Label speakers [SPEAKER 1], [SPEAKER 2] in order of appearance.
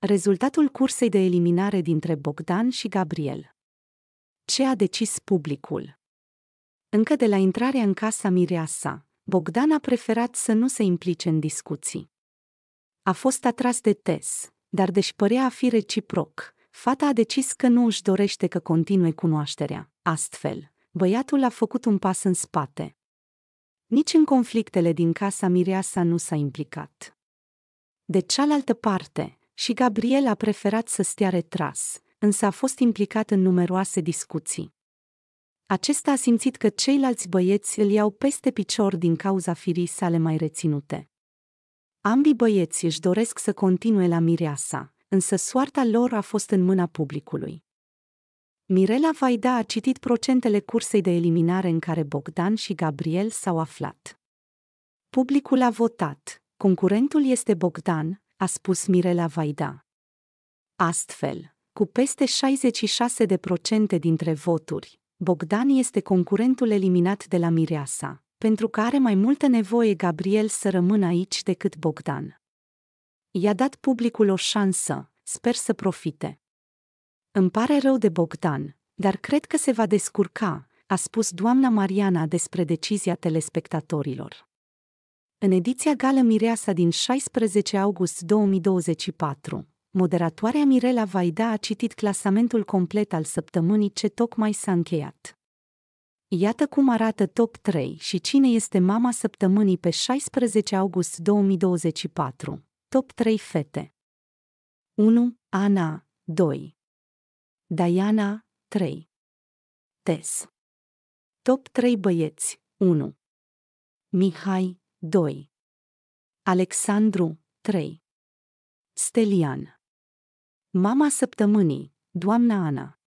[SPEAKER 1] Rezultatul cursei de eliminare dintre Bogdan și Gabriel. Ce a decis publicul? Încă de la intrarea în casa mireasa, Bogdan a preferat să nu se implice în discuții. A fost atras de Tes, dar deși părea a fi reciproc, fata a decis că nu își dorește că continue cunoașterea. Astfel, băiatul a făcut un pas în spate. Nici în conflictele din casa mireasa nu s-a implicat. De cealaltă parte, și Gabriel a preferat să stea retras, însă a fost implicat în numeroase discuții. Acesta a simțit că ceilalți băieți îl iau peste picior din cauza firii sale mai reținute. Ambii băieți își doresc să continue la mireasa, însă soarta lor a fost în mâna publicului. Mirela Vaida a citit procentele cursei de eliminare în care Bogdan și Gabriel s-au aflat. Publicul a votat. Concurentul este Bogdan, a spus Mirela Vaida. Astfel, cu peste 66% dintre voturi, Bogdan este concurentul eliminat de la Mireasa, pentru că are mai multă nevoie Gabriel să rămână aici decât Bogdan. I-a dat publicul o șansă, sper să profite. Îmi pare rău de Bogdan, dar cred că se va descurca, a spus doamna Mariana despre decizia telespectatorilor. În ediția Gală Mireasa din 16 august 2024, moderatoarea Mirela Vaida a citit clasamentul complet al săptămânii ce tocmai s-a încheiat. Iată cum arată top 3 și cine este mama săptămânii pe 16 august 2024. Top 3 fete
[SPEAKER 2] 1. Ana 2. Diana 3. Tes Top 3 băieți 1. Mihai 2. Alexandru, 3. Stelian. Mama săptămânii, doamna Ana.